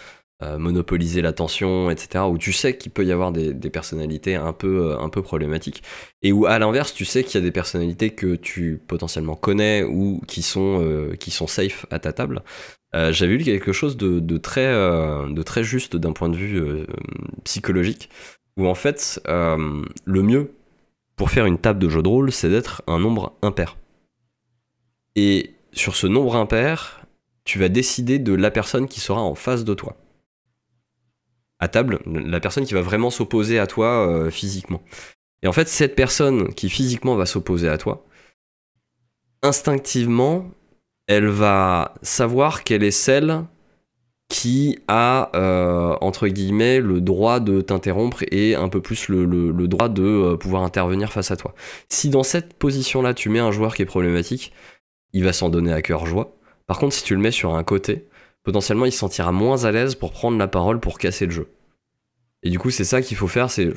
euh, monopoliser l'attention, etc., où tu sais qu'il peut y avoir des, personnalités un peu, un peu problématiques, et où à l'inverse, tu sais qu'il y a des personnalités que tu potentiellement connais ou qui sont, qui sont safe à ta table, j'avais vu quelque chose de, de très, de très juste d'un point de vue psychologique, où en fait, le mieux pour faire une table de jeu de rôle, c'est d'être un nombre impair. Et sur ce nombre impair, tu vas décider de la personne qui sera en face de toi. À table, la personne qui va vraiment s'opposer à toi euh, physiquement. Et en fait, cette personne qui physiquement va s'opposer à toi, instinctivement, elle va savoir qu'elle est celle qui a, euh, entre guillemets, le droit de t'interrompre et un peu plus le, droit de euh, pouvoir intervenir face à toi. Si dans cette position-là, tu mets un joueur qui est problématique, il va s'en donner à cœur joie. Par contre, si tu le mets sur un côté, potentiellement, il se sentira moins à l'aise pour prendre la parole pour casser le jeu. Et du coup, c'est ça qu'il faut faire, c'est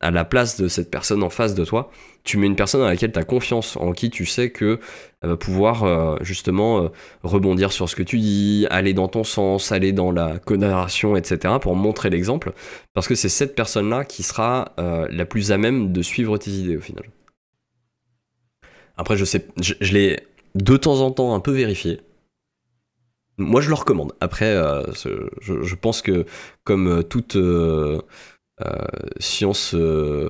à la place de cette personne en face de toi, tu mets une personne à laquelle tu as confiance, en qui tu sais que va pouvoir euh, justement euh, rebondir sur ce que tu dis, aller dans ton sens, aller dans la conneration, etc. pour montrer l'exemple, parce que c'est cette personne-là qui sera euh, la plus à même de suivre tes idées au final. Après, je sais, je, l'ai de temps en temps un peu vérifié. Moi, je le recommande. Après, je, pense que comme toute euh, si euh,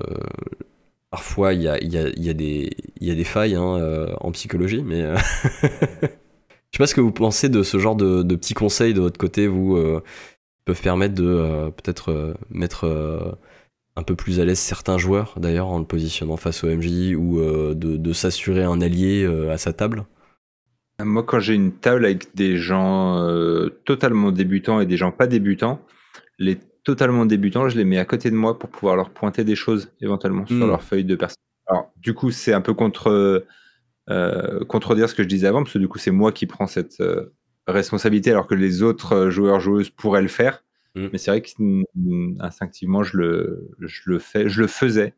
parfois il y a, y, a, a, des failles hein, euh, en psychologie, mais je sais pas ce que vous pensez de ce genre de, petits conseils de votre côté, vous peuvent permettre de peut-être mettre un peu plus à l'aise certains joueurs, d'ailleurs en le positionnant face au MJ ou de, de s'assurer un allié à sa table. Moi, quand j'ai une table avec des gens totalement débutants et des gens pas débutants, les totalement débutants, je les mets à côté de moi pour pouvoir leur pointer des choses éventuellement sur hmm. leur feuille de personne. Alors, du coup, c'est un peu contre, euh, euh, contredire ce que je disais avant, parce que du coup, c'est moi qui prends cette euh, responsabilité alors que les autres euh, joueurs, joueuses pourraient le faire. Hmm. Mais c'est vrai que mm, instinctivement, je le, je le, fais, je le faisais.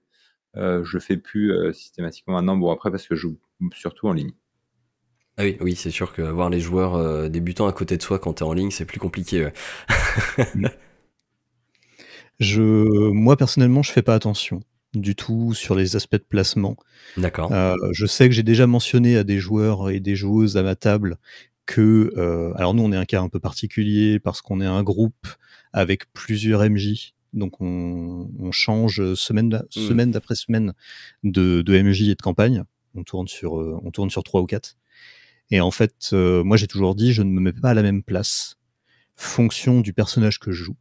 je le fais plus systématiquement maintenant. Bon, après, parce que je joue surtout en ligne. Ah oui, oui c'est sûr que voir les joueurs débutants à côté de soi quand tu es en ligne, c'est plus compliqué. Mm. Je, moi personnellement, je fais pas attention du tout sur les aspects de placement. D'accord. Euh, je sais que j'ai déjà mentionné à des joueurs et des joueuses à ma table que, euh, alors nous, on est un cas un peu particulier parce qu'on est un groupe avec plusieurs MJ. Donc on, change semaine, mmh. semaine d'après semaine de, MJ et de campagne. On tourne sur, euh, on tourne sur trois ou quatre. Et en fait, moi j'ai toujours dit, je ne me mets pas à la même place fonction du personnage que je joue.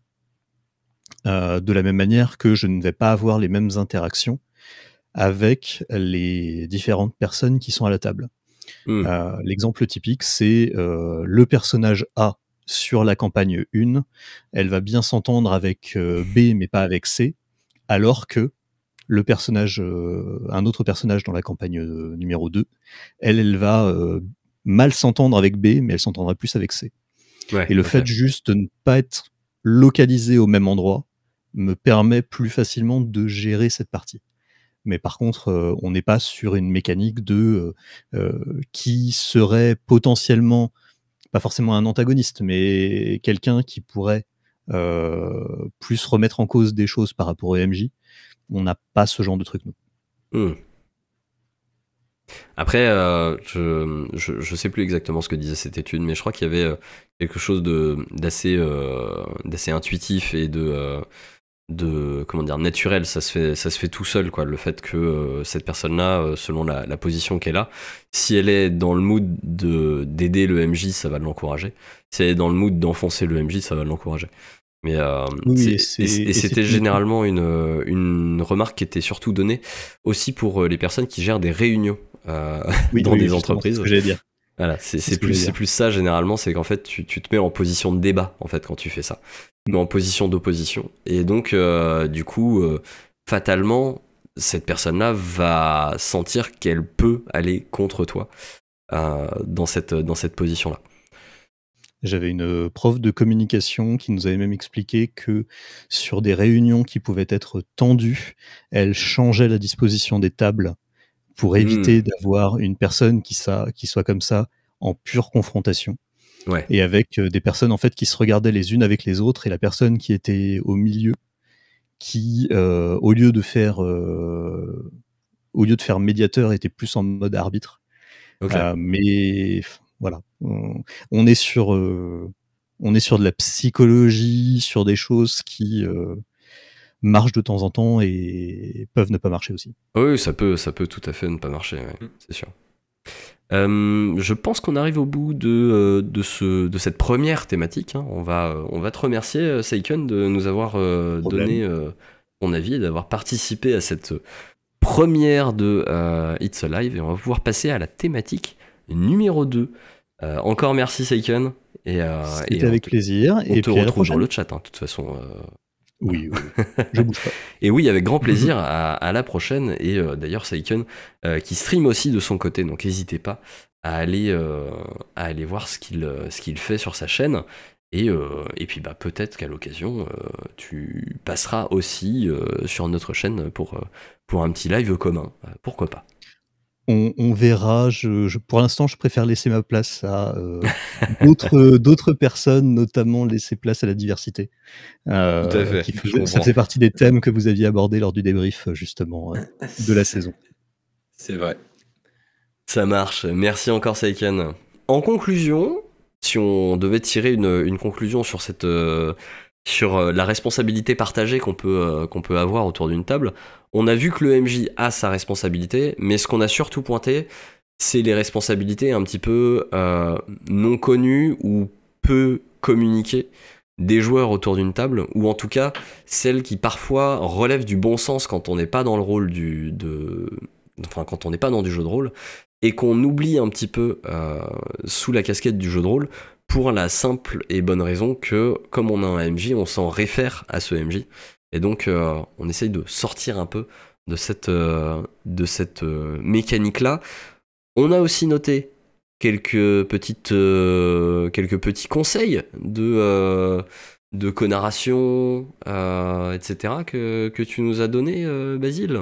Euh, de la même manière que je ne vais pas avoir les mêmes interactions avec les différentes personnes qui sont à la table. Hmm. Euh, l'exemple typique, c'est euh, le personnage A sur la campagne 1, elle va bien s'entendre avec B mais pas avec C, alors que le personnage, un autre personnage dans la campagne numéro 2, elle, elle va mal s'entendre avec B mais elle s'entendra plus avec C. Et le fait juste de ne pas être localisé au même endroit, me permet plus facilement de gérer cette partie. Mais par contre, euh, on n'est pas sur une mécanique de euh, euh, qui serait potentiellement, pas forcément un antagoniste, mais quelqu'un qui pourrait plus remettre en cause des choses par rapport au MJ. On n'a pas ce genre de truc, nous. Hmm. Après, je, je, sais plus exactement ce que disait cette étude, mais je crois qu'il y avait quelque chose d'assez d'assez intuitif et de de comment dire naturel ça se fait ça se fait tout seul quoi le fait que euh, cette personne là euh, selon la, position qu'elle a si elle est dans le mood de d'aider le MJ ça va l'encourager si elle est dans le mood d'enfoncer le MJ ça va l'encourager mais euh, et, c'était généralement une, une remarque qui était surtout donnée aussi pour les personnes qui gèrent des réunions dans des entreprises j'allais dire voilà, c'est plus, plus ça généralement, c'est qu'en fait tu, tu, te mets en position de débat en fait quand tu fais ça mais en position d'opposition. Et donc, euh, du coup, euh, fatalement, cette personne-là va sentir qu'elle peut aller contre toi euh, dans cette, dans cette position-là. J'avais une prof de communication qui nous avait même expliqué que sur des réunions qui pouvaient être tendues, elle changeait la disposition des tables pour éviter hmm. d'avoir une personne qui, ça, qui soit comme ça en pure confrontation. Et avec euh, des personnes en fait qui se regardaient les unes avec les autres et la personne qui était au milieu, qui euh, au lieu de faire euh, au lieu de faire médiateur était plus en mode arbitre. mais voilà, on, est sur on est sur de la psychologie, sur des choses qui marchent de temps en temps et peuvent ne pas marcher aussi. Oui, ça peut, ça peut tout à fait ne pas marcher, mm. c'est sûr. Euh, je pense qu'on arrive au bout de, euh, de, ce, de cette première thématique. Hein. On, va, euh, on va te remercier, Seiken, de nous avoir donné ton avis et d'avoir participé à cette première de It's Alive. Et on va pouvoir passer à la thématique numéro 2. encore merci, Seiken. Et, C'était avec plaisir. On et te retrouve dans le chat, hein, de toute façon. Oui, je bouge pas. et oui, avec grand plaisir à, la prochaine. Et euh, d'ailleurs, Saiken euh, qui stream aussi de son côté, donc n'hésitez pas à aller, euh, à aller voir ce qu'il fait sur sa chaîne. Et, et puis bah, peut-être qu'à l'occasion, tu passeras aussi sur notre chaîne pour, pour un petit live commun. pourquoi pas on, verra. pour l'instant, je préfère laisser ma place à euh, euh, d'autres personnes, notamment laisser place à la diversité. Euh, Tout à fait. partie des thèmes que vous aviez abordés lors du débrief, justement, euh, de la saison. C'est vrai. Ça marche. Merci encore, Seiken. En conclusion, si on devait tirer une, conclusion sur cette sur la responsabilité partagée qu'on peut, qu'on peut avoir autour d'une table, on a vu que le MJ a sa responsabilité, mais ce qu'on a surtout pointé, c'est les responsabilités un petit peu euh, non connues ou peu communiquées des joueurs autour d'une table, ou en tout cas celles qui parfois relèvent du bon sens quand on n'est pas dans le rôle du, de, enfin quand on n'est pas dans du jeu de rôle, et qu'on oublie un petit peu euh, sous la casquette du jeu de rôle pour la simple et bonne raison que comme on a un MJ, on s'en réfère à ce MJ et donc, euh, on essaye de sortir un peu de cette, euh, de cette euh, mécanique-là. On a aussi noté quelques, petites, quelques petits conseils de, de narration, etc., que, que, tu nous as donné, Basile.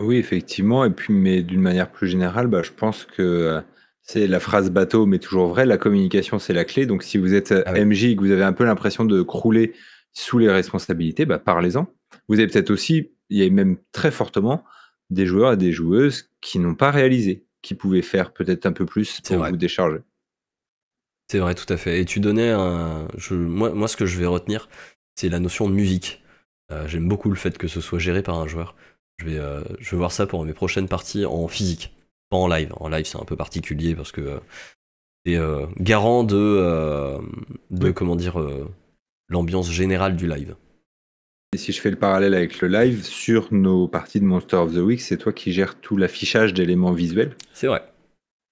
Oui, effectivement. Et puis, mais d'une manière plus générale, bah, je pense que c'est la phrase bateau, mais toujours vrai, La communication, c'est la clé. Donc, si vous êtes ah MJ et que vous avez un peu l'impression de crouler sous les responsabilités, bah, parlez-en. Vous avez peut-être aussi, il y a même très fortement, des joueurs et des joueuses qui n'ont pas réalisé, qui pouvaient faire peut-être un peu plus pour vous décharger. C'est vrai, tout à fait. Et tu donnais un. Moi, ce que je vais retenir, c'est la notion de musique. Euh, j'aime beaucoup le fait que ce soit géré par un joueur. Je vais, euh, je vais voir ça pour mes prochaines parties en physique, pas en live. En live, c'est un peu particulier parce que euh, c'est garant de, de comment dire l'ambiance générale du live. Et si je fais le parallèle avec le live, sur nos parties de Monster of the Week, c'est toi qui gères tout l'affichage d'éléments visuels. C'est vrai.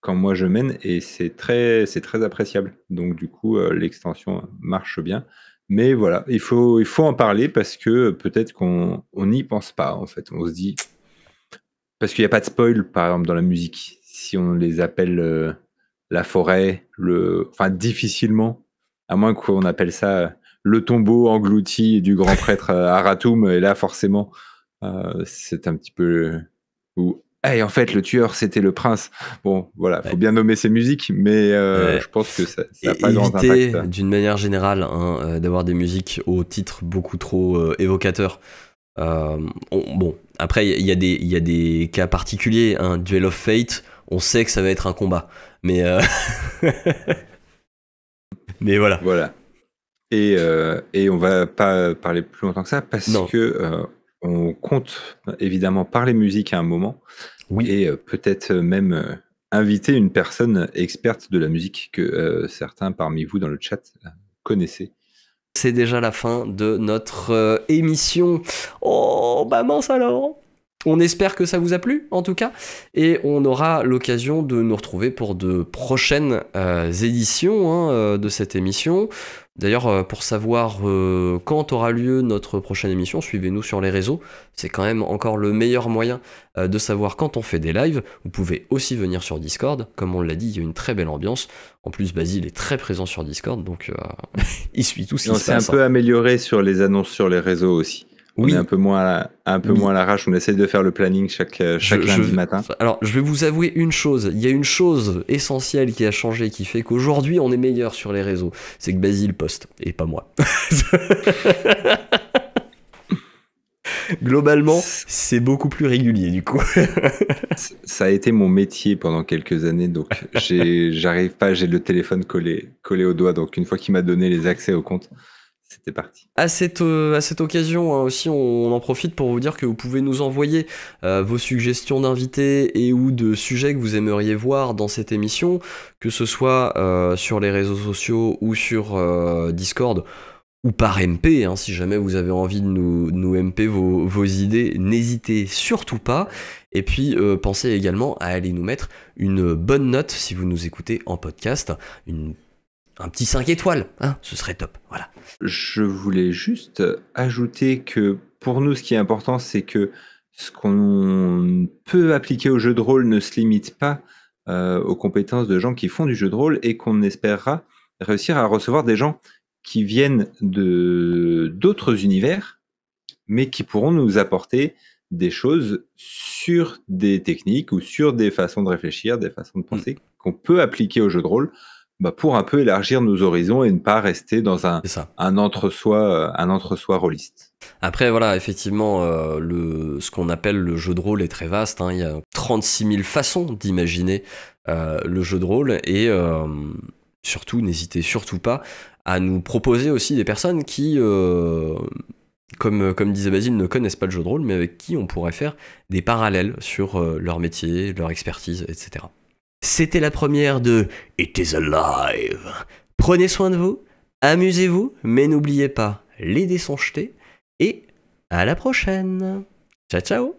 Quand moi je mène, et c'est très, très appréciable. Donc du coup, euh, l'extension marche bien. Mais voilà, il faut, il faut en parler parce que peut-être qu'on n'y pense pas en fait. On se dit. Parce qu'il n'y a pas de spoil, par exemple, dans la musique. Si on les appelle euh, la forêt, le... enfin, difficilement, à moins qu'on appelle ça le tombeau englouti du grand prêtre euh, Aratum. Et là, forcément, euh, c'est un petit peu. Ou, hey, en fait, le tueur, c'était le prince. Bon, voilà, faut bien nommer ses musiques, mais euh, je pense que ça n'a pas grand impact. d'une manière générale, hein, d'avoir des musiques au titre beaucoup trop évocateur. bon, après, il y, a des cas particuliers. Un hein. Duel of Fate, on sait que ça va être un combat. Mais. mais voilà. Voilà. Et, euh, et on va pas parler plus longtemps que ça parce qu'on que euh, on compte évidemment parler musique à un moment oui. et euh, peut-être même inviter une personne experte de la musique que certains parmi vous dans le chat connaissez. C'est déjà la fin de notre émission. Oh, bah mince alors on espère que ça vous a plu, en tout cas, et on aura l'occasion de nous retrouver pour de prochaines éditions hein, de cette émission. D'ailleurs, euh, pour savoir euh, quand aura lieu notre prochaine émission, suivez-nous sur les réseaux. C'est quand même encore le meilleur moyen euh, de savoir quand on fait des lives. Vous pouvez aussi venir sur Discord. Comme on l'a dit, il y a une très belle ambiance. En plus, Basile est très présent sur Discord, donc il suit tout ce qui se passe. un peu amélioré sur les annonces sur les réseaux aussi. On est un peu moins un peu moins l'arrache. On essaie de faire le planning chaque, euh, chaque lundi matin. Alors, je vais vous avouer une chose. Il y a une chose essentielle qui a changé, qui fait qu'aujourd'hui, on est meilleur sur les réseaux. C'est que Basile poste, et pas moi. Globalement, c'est beaucoup plus régulier du coup. ça a été mon métier pendant quelques années, donc j'arrive pas, j'ai le téléphone collé, collé au doigt. Donc une fois qu'il m'a donné les accès au compte, c'était parti. À cette, euh, à cette occasion hein, aussi, on, en profite pour vous dire que vous pouvez nous envoyer euh, vos suggestions d'invités et ou de sujets que vous aimeriez voir dans cette émission, que ce soit euh, sur les réseaux sociaux ou sur Discord ou par MP, hein, si jamais vous avez envie de nous, MP vos, idées, n'hésitez surtout pas. Et puis pensez également à aller nous mettre une bonne note si vous nous écoutez en podcast, une un petit 5 étoiles, hein, ce serait top. Voilà. Je voulais juste ajouter que pour nous, ce qui est important, c'est que ce qu'on peut appliquer au jeu de rôle ne se limite pas euh, aux compétences de gens qui font du jeu de rôle et qu'on espérera réussir à recevoir des gens qui viennent de d'autres univers, mais qui pourront nous apporter des choses sur des techniques ou sur des façons de réfléchir, des façons de penser mm. qu'on peut appliquer au jeu de rôle bah, pour un peu élargir nos horizons et ne pas rester dans un, entre-soi euh, un entre-soi rôliste. Après, voilà, effectivement, euh, le, ce qu'on appelle le jeu de rôle est très vaste. Hein. Il y a 36 000 façons d'imaginer euh, le jeu de rôle. Et surtout, n'hésitez surtout pas à nous proposer aussi des personnes qui, comme, comme disait Basile, ne connaissent pas le jeu de rôle, mais avec qui on pourrait faire des parallèles sur leur métier, leur expertise, etc. C'était la première de It is Alive. Prenez soin de vous, amusez-vous, mais n'oubliez pas, les dés sont jetés et à la prochaine. Ciao ciao